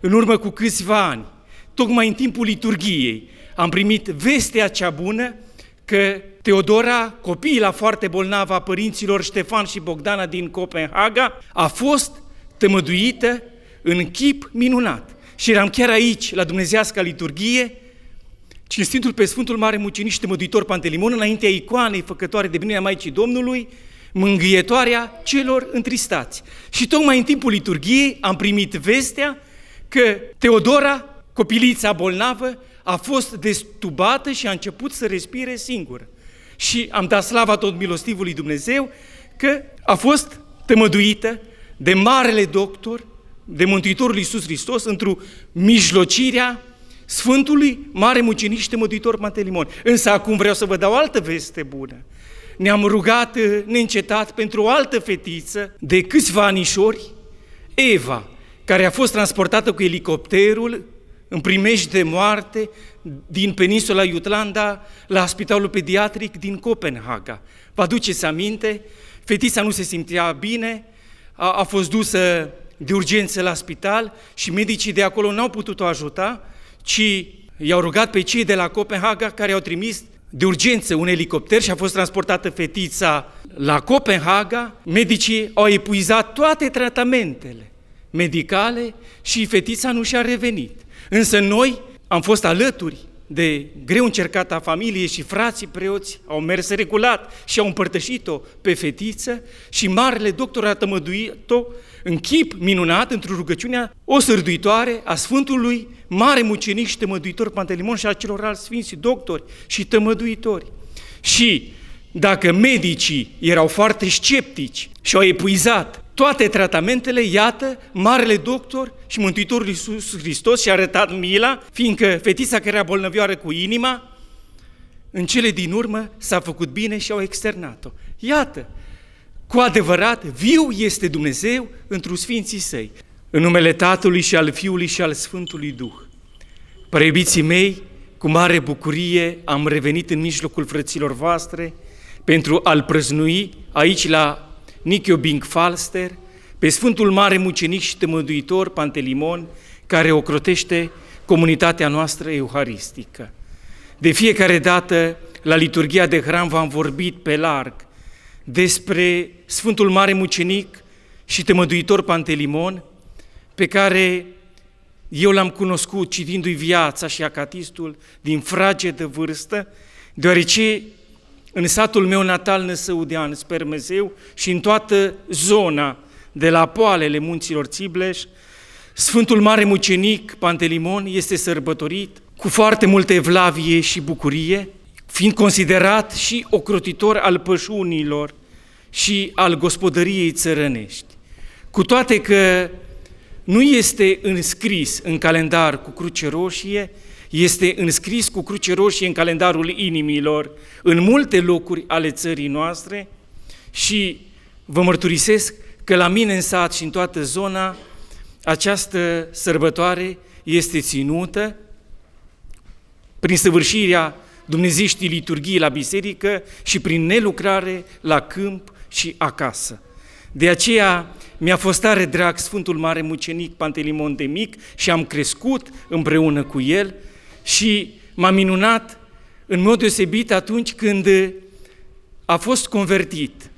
În urmă cu câțiva ani, tocmai în timpul liturgiei, am primit vestea cea bună că Teodora, copiii la foarte bolnavă a părinților Ștefan și Bogdana din Copenhaga, a fost tămăduită în chip minunat. Și eram chiar aici, la Dumnezeasca liturghie, cinstitul pe Sfântul Mare Mucinic și Tămăduitor Pantelimon, înaintea icoanei făcătoare de bine a Maicii Domnului, mângâietoarea celor întristați. Și tocmai în timpul liturgiei am primit vestea că Teodora, copilița bolnavă, a fost destubată și a început să respire singură. Și am dat slava tot milostivului Dumnezeu că a fost tămăduită de marele doctor, de Mântuitorul Iisus Hristos, într-o mijlocirea Sfântului Mare Muciniște Mântuitor Matelimon. Însă acum vreau să vă dau altă veste bună. Ne-am rugat uh, neîncetat pentru o altă fetiță de câțiva anișori, Eva, care a fost transportată cu elicopterul în primești de moarte din peninsula Jutlanda la spitalul pediatric din Copenhaga. Vă aduceți aminte? Fetița nu se simțea bine, a, a fost dusă de urgență la spital și medicii de acolo n-au putut o ajuta, ci i-au rugat pe cei de la Copenhaga care au trimis de urgență un elicopter și a fost transportată fetița la Copenhaga. Medicii au epuizat toate tratamentele medicale și fetița nu și-a revenit. Însă noi am fost alături de greu încercata familie și frații preoți au mers regulat și au împărtășit-o pe fetiță și marele doctor a tămăduit-o în chip minunat într-o rugăciunea o sârduitoare a Sfântului Mare Mucenic și Tămăduitor Pantelimon și a celorlalți sfinți doctori și tămăduitori. Și dacă medicii erau foarte sceptici și au epuizat toate tratamentele, iată, marele doctor și Mântuitorul Iisus Hristos și-a arătat mila, fiindcă fetița care era bolnăvioară cu inima, în cele din urmă s-a făcut bine și au externat-o. Iată, cu adevărat, viu este Dumnezeu întru Sfinții Săi, în numele Tatălui și al Fiului și al Sfântului Duh. Preibiții mei, cu mare bucurie am revenit în mijlocul frăților voastre pentru a-L prăznui aici la Nichiobing Falster, pe Sfântul Mare Mucenic și Tămăduitor Pantelimon, care ocrotește comunitatea noastră euharistică. De fiecare dată, la liturgia de hram v-am vorbit pe larg despre Sfântul Mare Mucenic și Tămăduitor Pantelimon, pe care eu l-am cunoscut citindu-i viața și acatistul din frage de vârstă, deoarece în satul meu natal năsăudean, Spermezeu, și în toată zona de la poalele munților Țibleș, Sfântul Mare Mucenic Pantelimon este sărbătorit cu foarte multe evlavie și bucurie, fiind considerat și ocrotitor al pășunilor și al gospodăriei țărănești. Cu toate că nu este înscris în calendar cu cruce roșie, este înscris cu cruce roșie în calendarul inimilor, în multe locuri ale țării noastre și vă mărturisesc că la mine în sat și în toată zona această sărbătoare este ținută prin săvârșirea dumnezeștii liturghii la biserică și prin nelucrare la câmp și acasă. De aceea mi-a fost tare drag Sfântul Mare Mucenic Pantelimon de Mic și am crescut împreună cu el și m-a minunat în mod deosebit atunci când uh, a fost convertit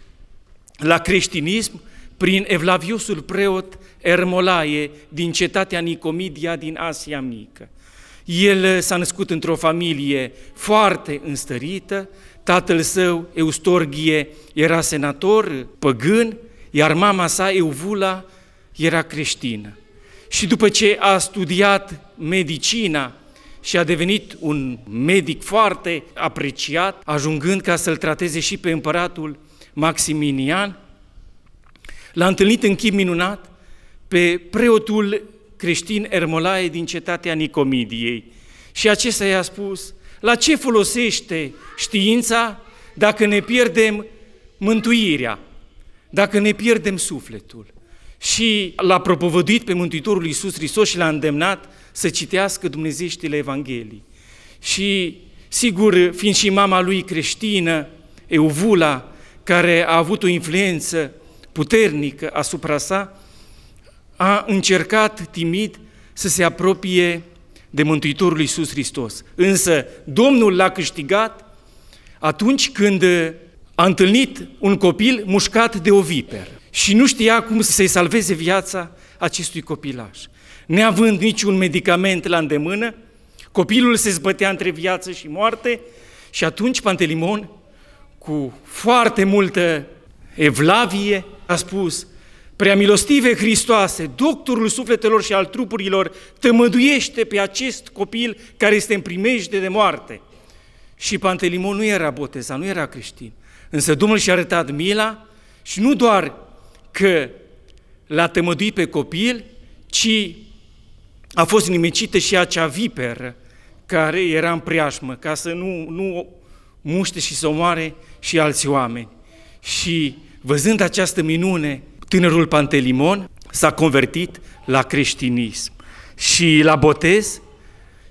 la creștinism prin evlaviosul preot Ermolae din cetatea Nicomidia din Asia Mică. El uh, s-a născut într-o familie foarte înstărită, tatăl său, Eustorghie, era senator păgân, iar mama sa, Euvula, era creștină. Și după ce a studiat medicina și a devenit un medic foarte apreciat, ajungând ca să-l trateze și pe împăratul Maximinian. L-a întâlnit în chip minunat pe preotul creștin Ermolae din cetatea Nicomidiei și acesta i-a spus, la ce folosește știința dacă ne pierdem mântuirea, dacă ne pierdem sufletul? Și l-a propovăduit pe Mântuitorul Iisus Hristos și l-a îndemnat să citească dumnezeștile Evanghelii. Și, sigur, fiind și mama lui creștină, Euvula, care a avut o influență puternică asupra sa, a încercat timid să se apropie de Mântuitorul Iisus Hristos. Însă Domnul l-a câștigat atunci când a întâlnit un copil mușcat de o viperă și nu știa cum să-i salveze viața acestui copilaș. Neavând niciun medicament la îndemână, copilul se zbătea între viață și moarte și atunci Pantelimon, cu foarte multă evlavie, a spus, Prea milostive Hristoase, doctorul sufletelor și al trupurilor, tămăduiește pe acest copil care este în primejde de moarte. Și Pantelimon nu era botezat, nu era creștin, însă Dumnezeu și-a arătat mila și nu doar că l-a tămăduit pe copil, ci a fost nimicită și acea viperă care era în preajmă, ca să nu, nu muște și să omoare și alți oameni. Și văzând această minune, tânărul Pantelimon s-a convertit la creștinism și la botez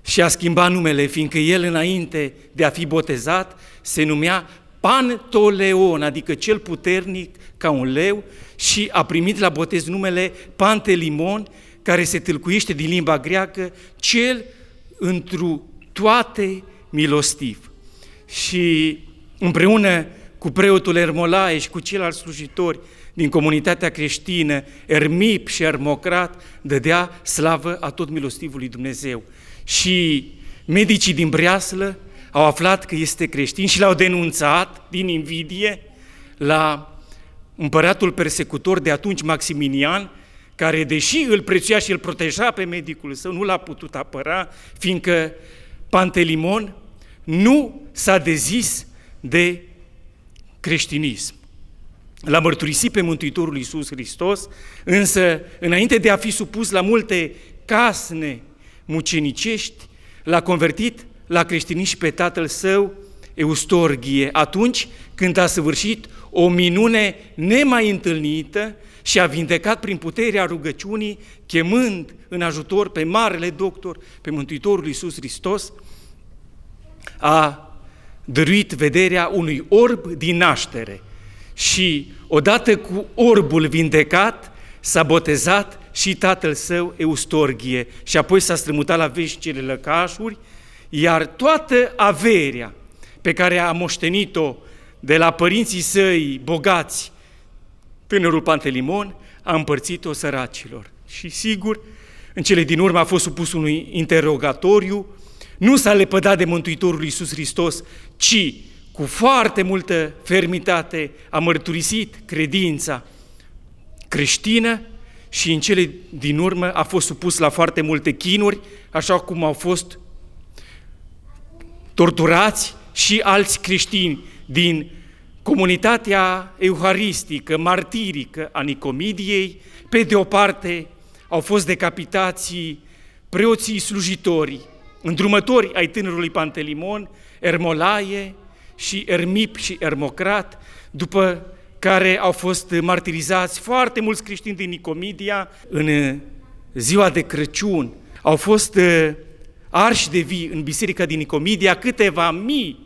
și a schimbat numele, fiindcă el înainte de a fi botezat se numea Pantoleon, adică cel puternic ca un leu, și a primit la botez numele Pantelimon, care se tâlcuiește din limba greacă, cel întru toate milostiv. Și împreună cu preotul Ermolae și cu ceilalți slujitori din comunitatea creștină, Ermip și Ermocrat, dădea slavă a tot milostivului Dumnezeu. Și medicii din Breaslă, au aflat că este creștin și l-au denunțat din invidie la împăratul persecutor de atunci, Maximinian, care, deși îl prețuia și îl proteja pe medicul său, nu l-a putut apăra, fiindcă Pantelimon nu s-a dezis de creștinism. L-a mărturisit pe Mântuitorul Iisus Hristos, însă, înainte de a fi supus la multe casne mucenicești, l-a convertit l-a creștinit și pe tatăl său, Eustorghie, atunci când a săvârșit o minune nemai întâlnită și a vindecat prin puterea rugăciunii, chemând în ajutor pe marele doctor, pe Mântuitorul Iisus Hristos, a dăruit vederea unui orb din naștere și odată cu orbul vindecat, s-a botezat și tatăl său Eustorghie și apoi s-a strămutat la veșnicele lăcașuri, iar toată averea pe care a moștenit-o de la părinții săi bogați, tânărul Pantelimon, a împărțit-o săracilor. Și sigur, în cele din urmă a fost supus unui interogatoriu, nu s-a lepădat de Mântuitorul Iisus Hristos, ci cu foarte multă fermitate a mărturisit credința creștină și în cele din urmă a fost supus la foarte multe chinuri, așa cum au fost torturați și alți creștini din comunitatea euharistică, martirică a Nicomidiei, pe de o parte au fost decapitații preoții slujitori, îndrumători ai tânărului Pantelimon, Ermolaie și Ermip și Ermocrat, după care au fost martirizați foarte mulți creștini din Nicomidia în ziua de Crăciun. Au fost arși de vii în biserica din Nicomedia, câteva mii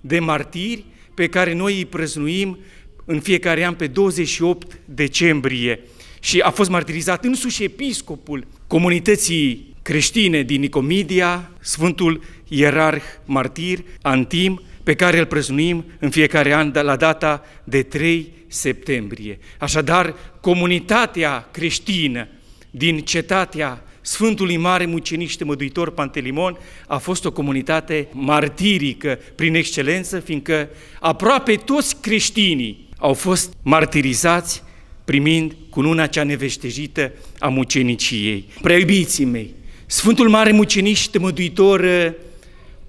de martiri pe care noi îi prăznuim în fiecare an pe 28 decembrie. Și a fost martirizat însuși episcopul comunității creștine din Nicomedia, Sfântul Ierarh Martir Antim, pe care îl prăznuim în fiecare an la data de 3 septembrie. Așadar, comunitatea creștină din cetatea Sfântului Mare Mucenic Măduitor Pantelimon a fost o comunitate martirică prin excelență, fiindcă aproape toți creștinii au fost martirizați primind cununa cea neveștejită a muceniciei. Preiubiții mei, Sfântul Mare Mucenic Măduitor uh,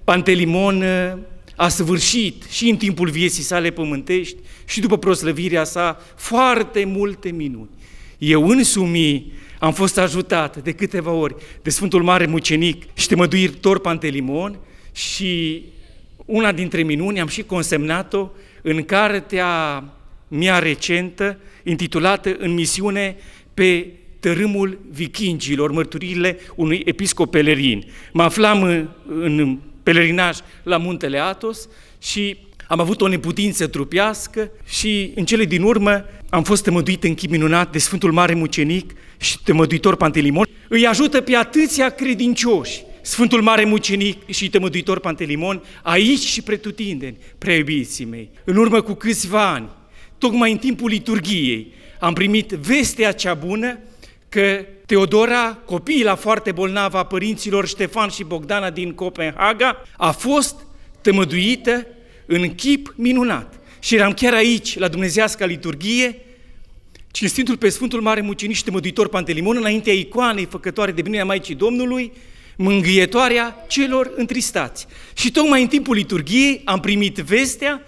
Pantelimon uh, a săvârșit și în timpul vieții sale pământești și după proslăvirea sa foarte multe minuni. Eu însumi am fost ajutat de câteva ori de Sfântul Mare Mucenic și de Măduitor Pantelimon și una dintre minuni am și consemnat-o în cartea mea recentă, intitulată În misiune pe tărâmul vikingilor, mărturile unui episcop pelerin. Mă aflam în pelerinaj la muntele Atos și am avut o neputință trupească și în cele din urmă am fost tămăduit în chip minunat de Sfântul Mare Mucenic și tămăduitor Pantelimon. Îi ajută pe atâția credincioși Sfântul Mare Mucenic și Tămăduitor Pantelimon, aici și pretutindeni, preiubiții mei. În urmă cu câțiva ani, tocmai în timpul liturgiei, am primit vestea cea bună că Teodora, copiii la foarte bolnavă a părinților Ștefan și Bogdana din Copenhaga, a fost tămăduită în chip minunat. Și eram chiar aici, la Dumnezească liturghie, cinstindu pe Sfântul Mare Mucinic și Măduitor Pantelimon, înaintea icoanei făcătoare de bine Maicii Domnului, mângâietoarea celor întristați. Și tocmai în timpul liturghiei am primit vestea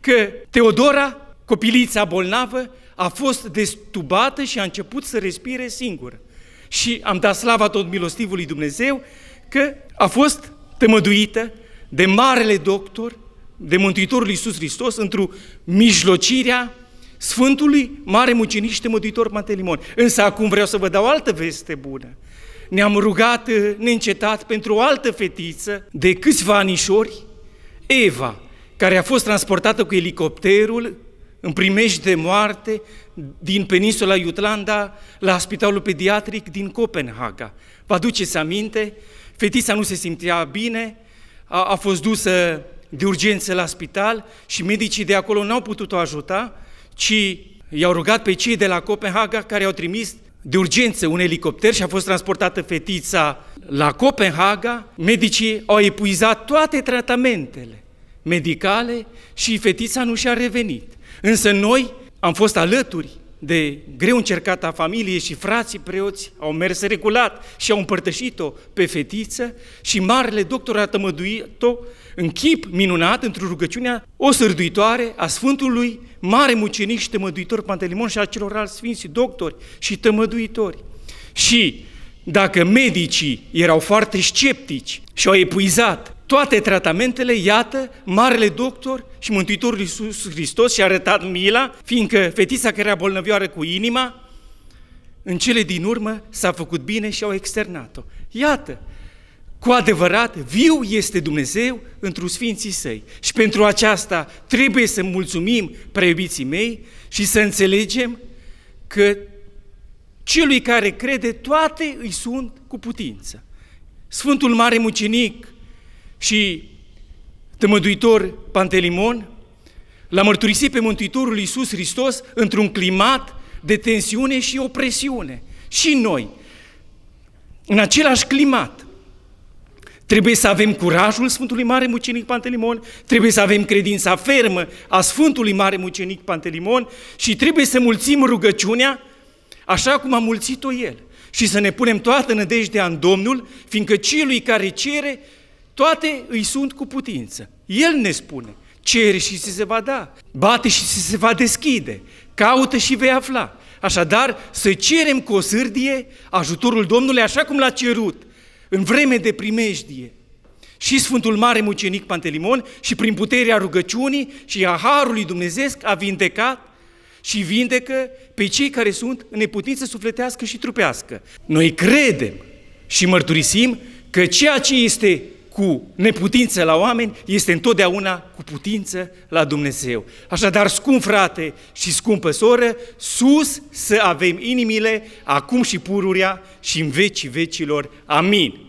că Teodora, copilița bolnavă, a fost destubată și a început să respire singură. Și am dat slava tot milostivului Dumnezeu că a fost tămăduită de marele doctor de Mântuitorul Iisus Hristos într-o mijlocirea Sfântului Mare Muciniște Mântuitor Matelimon. Însă acum vreau să vă dau altă veste bună. Ne-am rugat ă, neîncetat pentru o altă fetiță de câțiva anișori, Eva, care a fost transportată cu elicopterul în primești de moarte din peninsula Jutlanda la spitalul pediatric din Copenhaga. Vă aduceți aminte? Fetița nu se simțea bine, a, a fost dusă de urgență la spital și medicii de acolo n-au putut o ajuta, ci i-au rugat pe cei de la Copenhaga care au trimis de urgență un elicopter și a fost transportată fetița la Copenhaga. Medicii au epuizat toate tratamentele medicale și fetița nu și-a revenit. Însă noi am fost alături de greu încercată a familiei și frații preoți au mers regulat și au împărtășit-o pe fetiță și marele doctor a tămăduit-o în chip minunat într-o rugăciunea o sârduitoare a Sfântului Mare Mucenic și Tămăduitor Pantelimon și a celorlalți sfinți doctori și tămăduitori. Și dacă medicii erau foarte sceptici și au epuizat toate tratamentele, iată, marele doctor și mântuitorul Iisus Hristos și-a arătat mila, fiindcă fetița care era bolnăvioară cu inima, în cele din urmă s-a făcut bine și au externat-o. Iată, cu adevărat, viu este Dumnezeu întru Sfinții Săi. Și pentru aceasta trebuie să mulțumim, preiubiții mei, și să înțelegem că celui care crede toate îi sunt cu putință. Sfântul Mare Mucinic, și tămăduitor Pantelimon, l-a mărturisit pe Mântuitorul Iisus Hristos într-un climat de tensiune și opresiune. Și noi, în același climat, Trebuie să avem curajul Sfântului Mare Mucenic Pantelimon, trebuie să avem credința fermă a Sfântului Mare Mucenic Pantelimon și trebuie să mulțim rugăciunea așa cum a mulțit-o el și să ne punem toată nădejdea în Domnul, fiindcă celui care cere toate îi sunt cu putință. El ne spune, cere și se va da, bate și se va deschide, caută și vei afla. Așadar, să cerem cu o sârdie ajutorul Domnului așa cum l-a cerut, în vreme de primejdie. Și Sfântul Mare Mucenic Pantelimon și prin puterea rugăciunii și a Harului Dumnezeesc a vindecat și vindecă pe cei care sunt în neputință sufletească și trupească. Noi credem și mărturisim că ceea ce este cu neputință la oameni, este întotdeauna cu putință la Dumnezeu. Așadar, scump frate și scumpă soră, sus să avem inimile, acum și pururia și în vecii vecilor. Amin.